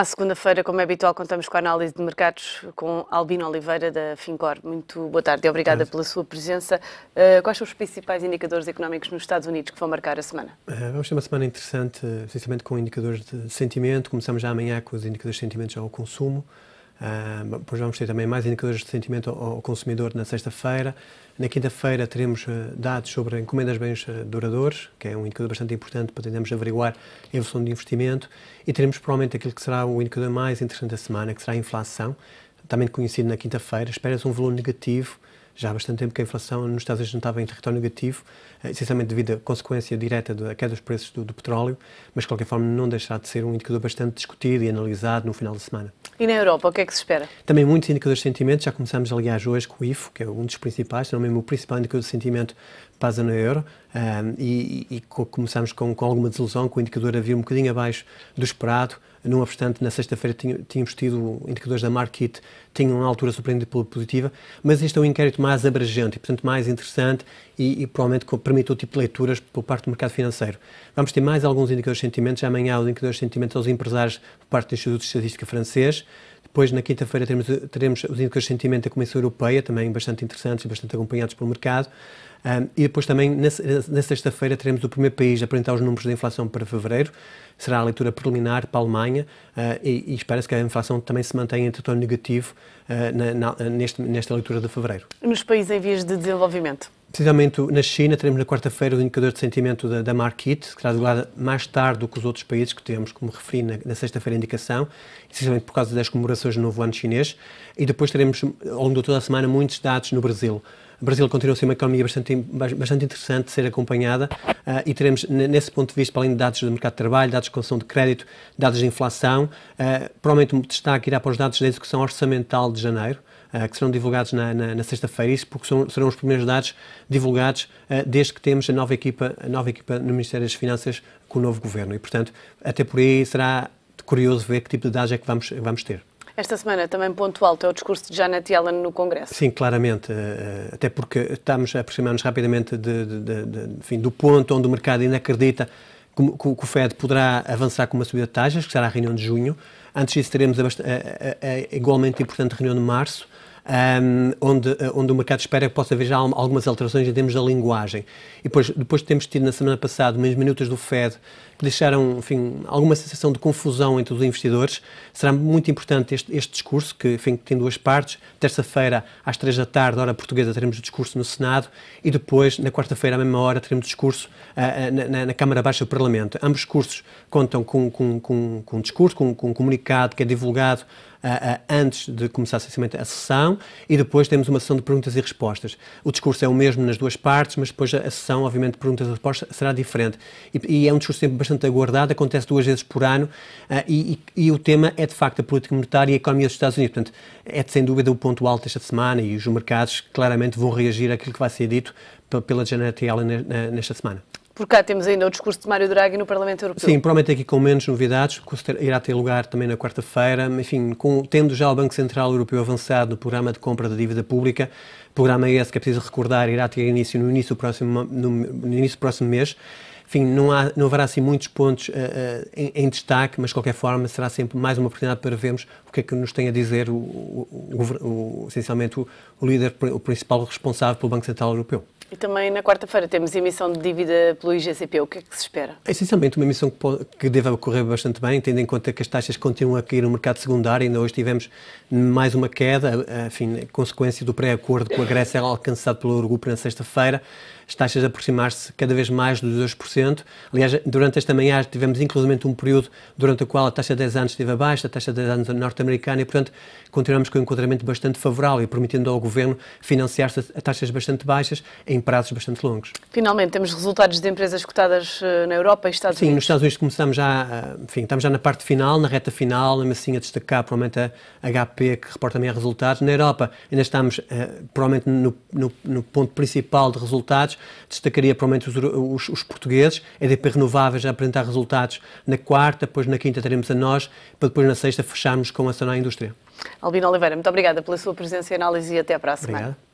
À segunda-feira, como é habitual, contamos com a análise de mercados com Albino Oliveira, da Fincor. Muito boa tarde e obrigada pela sua presença. Eh, quais são os principais indicadores económicos nos Estados Unidos que vão marcar a semana? Eh, vamos ter uma semana interessante, essencialmente eh, com indicadores de sentimento. Começamos já amanhã com os indicadores de sentimento já ao consumo. Depois vamos ter também mais indicadores de sentimento ao, consumidor na sexta-feira. Na quinta-feira teremos eh, dados sobre encomendas de bens eh, duradouros, que é um indicador bastante importante para tentarmos averiguar a evolução do investimento. E teremos provavelmente aquilo que será o indicador mais interessante da semana, que será a inflação, também conhecido na quinta-feira. Espera-se um valor negativo já há bastante tempo que a inflação nos Estados Unidos não estava em território negativo, eh, essencialmente devido à consequência direta da queda dos preços do, do, petróleo, mas de qualquer forma não deixará de ser um indicador bastante discutido e analisado no final de semana. E na Europa, o que é que se espera? Também muitos indicadores de sentimento, já começamos aliás hoje com o IFO, que é um dos principais, não mesmo o principal indicador de sentimento para a zona euro, um, e, e, começamos com, com alguma desilusão, com o indicador a vir um bocadinho abaixo do esperado, não obstante, na sexta-feira tínhamos tido indicadores da Market, tinham uma altura surpreendente pela positiva, mas este é um inquérito mais abrangente e, portanto, mais interessante e, e provavelmente permite outro tipo de leituras por parte do mercado financeiro. Vamos ter mais alguns indicadores de sentimentos, amanhã há os indicadores de sentimentos aos empresários por parte do Instituto de Estadística francês, depois, na quinta-feira, teremos, teremos os indicadores de sentimento da Comissão Europeia, também bastante interessantes e bastante acompanhados pelo mercado. Um, e depois também, na, sexta-feira, teremos o primeiro país a apresentar os números de inflação para fevereiro. Será a leitura preliminar para a Alemanha uh, e, e espera-se que a inflação também se mantenha em território negativo uh, na, na, neste, nesta leitura de fevereiro. Nos países em vias de desenvolvimento? Precisamente na China, teremos na quarta-feira o indicador de sentimento da, da Markit, que será divulgada mais tarde do que os outros países que temos, como referi na, na sexta-feira a indicação, precisamente por causa das comemorações do novo ano chinês. E depois teremos, ao longo de toda a semana, muitos dados no Brasil. O Brasil continua a ser uma economia bastante, bastante interessante de ser acompanhada uh, e teremos, nesse ponto de vista, além de dados do mercado de trabalho, dados de concessão de crédito, dados de inflação, uh, provavelmente um destaque irá para os dados da execução orçamental de janeiro, eh, que serão divulgados na, na, na sexta-feira, isso porque são, serão os primeiros dados divulgados eh, desde que temos a nova equipa, a nova equipa no Ministério das Finanças com o novo governo. E, portanto, até por aí será curioso ver que tipo de dados é que vamos, vamos ter. Esta semana também ponto alto é o discurso de Janet Yellen no Congresso. Sim, claramente, eh, até porque estamos aproximando nos rapidamente de, de, de, enfim, do ponto onde o mercado ainda acredita que, o Fed poderá avançar com uma subida de taxas, que será a reunião de junho. Antes disso, teremos a, a, a, a igualmente importante reunião de março, um, onde, eh, onde o mercado espera que possa haver já algumas alterações em termos da linguagem. E depois, depois temos tido na semana passada umas minutas do Fed que deixaram enfim, alguma sensação de confusão entre os investidores. Será muito importante este, este discurso, que enfim, tem duas partes. Terça-feira, às três da tarde, hora portuguesa, teremos o discurso no Senado e depois, na quarta-feira, à mesma hora, teremos o discurso uh, na, na, na, Câmara Baixa do Parlamento. Ambos cursos contam com, com, com, com um discurso, com, com um comunicado que é divulgado antes de começar a sessão e depois temos uma sessão de perguntas e respostas. O discurso é o mesmo nas duas partes, mas depois a sessão, obviamente, de perguntas e respostas será diferente. E, e é um discurso sempre bastante aguardado, acontece duas vezes por ano ah, e, e, e, o tema é, de facto, a política monetária e a economia dos Estados Unidos. Portanto, é sem dúvida o ponto alto desta semana e os mercados claramente vão reagir àquilo que vai ser dito pela Janet Yellen nesta semana. Porque cá temos ainda o discurso de Mário Draghi no Parlamento Europeu. Sim, promete aqui com menos novidades, porque irá ter lugar também na quarta-feira. Enfim, com, tendo já o Banco Central Europeu avançado no programa de compra da dívida pública, programa esse que é preciso recordar irá ter início no início do próximo, no, no início do próximo mês enfim, não, há, não haverá assim muitos pontos uh, uh, em, em, destaque, mas de qualquer forma será sempre mais uma oportunidade para vermos o que é que nos tem a dizer o, o, o essencialmente o, o líder, o principal responsável pelo Banco Central Europeu. E também na quarta-feira temos emissão de dívida pelo IGCP. O que é que se espera? É essencialmente uma emissão que, pode, que deve ocorrer bastante bem, tendo em conta que as taxas continuam a cair no mercado secundário. Ainda hoje tivemos mais uma queda, enfim, consequência do pré-acordo com a Grécia alcançado pelo Eurogrupo na sexta-feira. As taxas aproximar-se cada vez mais dos 2%. Aliás, durante esta manhã tivemos inclusive um período durante o qual a taxa de 10 anos esteve abaixo, a taxa de 10 anos norte americana e, portanto, continuamos com um enquadramento bastante favorável e permitindo ao Governo financiar-se a taxas bastante baixas em prazos bastante longos. Finalmente, temos resultados de empresas cotadas eh, na Europa e Estados Sim, Unidos. Sim, nos Estados Unidos começamos já, eh, enfim, estamos já na parte final, na reta final, mesmo assim a destacar provavelmente a HP, que reporta também resultados. Na Europa ainda estamos eh, provavelmente no, no, no, ponto principal de resultados, destacaria provavelmente os, os, os portugueses, a EDP Renováveis a apresentar resultados na quarta, depois na quinta teremos a nós, para depois na sexta fecharmos com inovação na indústria. Albino Oliveira, muito obrigada pela sua presença e análise e até para a semana. Obrigado.